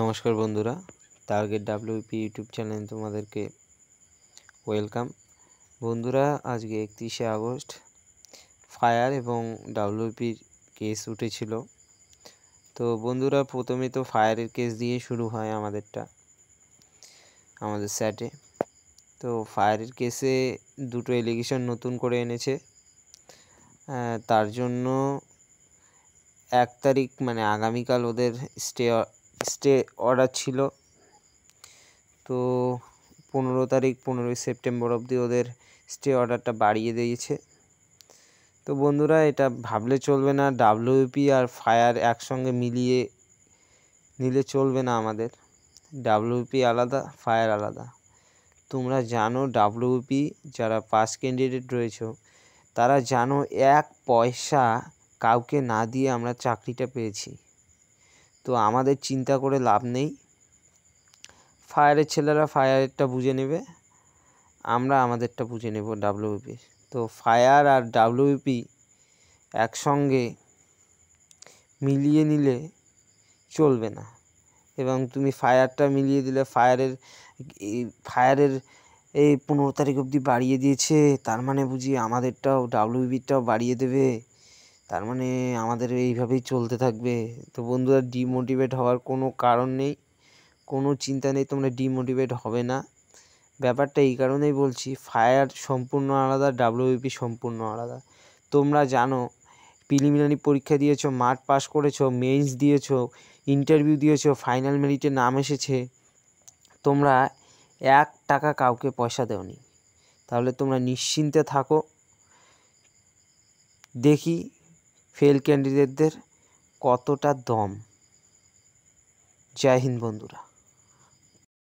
নমস্কার বন্ধুরা target WP YouTube channel তোমাদেরকে ওয়েলকাম বন্ধুরা আজকে একত্রিশে আগস্ট ফায়ার এবং ডাব্লিউপির কেস উঠেছিল তো বন্ধুরা প্রথমে তো ফায়ারের কেস দিয়ে শুরু হয় আমাদেরটা আমাদের স্যাটে তো ফায়ারের কেসে দুটো এলিগেশন নতুন করে এনেছে তার জন্য এক তারিখ মানে আগামীকাল ওদের স্টে স্টে অর্ডার ছিল তো পনেরো তারিখ পনেরোই সেপ্টেম্বর অবধি ওদের স্টে অর্ডারটা বাড়িয়ে দিয়েছে তো বন্ধুরা এটা ভাবলে চলবে না ডাব্লিউপি আর ফায়ার একসঙ্গে মিলিয়ে নিলে চলবে না আমাদের ডাব্লিউপি আলাদা ফায়ার আলাদা তোমরা জানো ডাব্লিউপি যারা পাস ক্যান্ডিডেট রয়েছে তারা জানো এক পয়সা কাউকে না দিয়ে আমরা চাকরিটা পেয়েছি তো আমাদের চিন্তা করে লাভ নেই ফায়ারের ছেলেরা ফায়ারেরটা বুঝে নেবে আমরা আমাদেরটা বুঝে নেব ডাব্লিউপি তো ফায়ার আর ডাব্লিউপি একসঙ্গে মিলিয়ে নিলে চলবে না এবং তুমি ফায়ারটা মিলিয়ে দিলে ফায়ারের ফায়ারের এই পনেরো তারিখ অবধি বাড়িয়ে দিয়েছে তার মানে বুঝি আমাদেরটাও ডাব্লিউবিটাও বাড়িয়ে দেবে তার মানে আমাদের এইভাবেই চলতে থাকবে তো বন্ধুরা ডিমোটিভেট হওয়ার কোনো কারণ নেই কোনো চিন্তা নেই তোমরা ডিমোটিভেট হবে না ব্যাপারটা এই কারণেই বলছি ফায়ার সম্পূর্ণ আলাদা ডাব্লিউপি সম্পূর্ণ আলাদা তোমরা জানো প্রিলিমিনারি পরীক্ষা দিয়েছো মাঠ পাস করেছো মেইনস দিয়েছো ইন্টারভিউ দিয়েছো ফাইনাল মেরিটে নাম এসেছে তোমরা এক টাকা কাউকে পয়সা দেওনি তাহলে তোমরা নিশ্চিন্তে থাকো দেখি ফেল ক্যান্ডিডেটদের কতটা দম জয় হিন্দ বন্ধুরা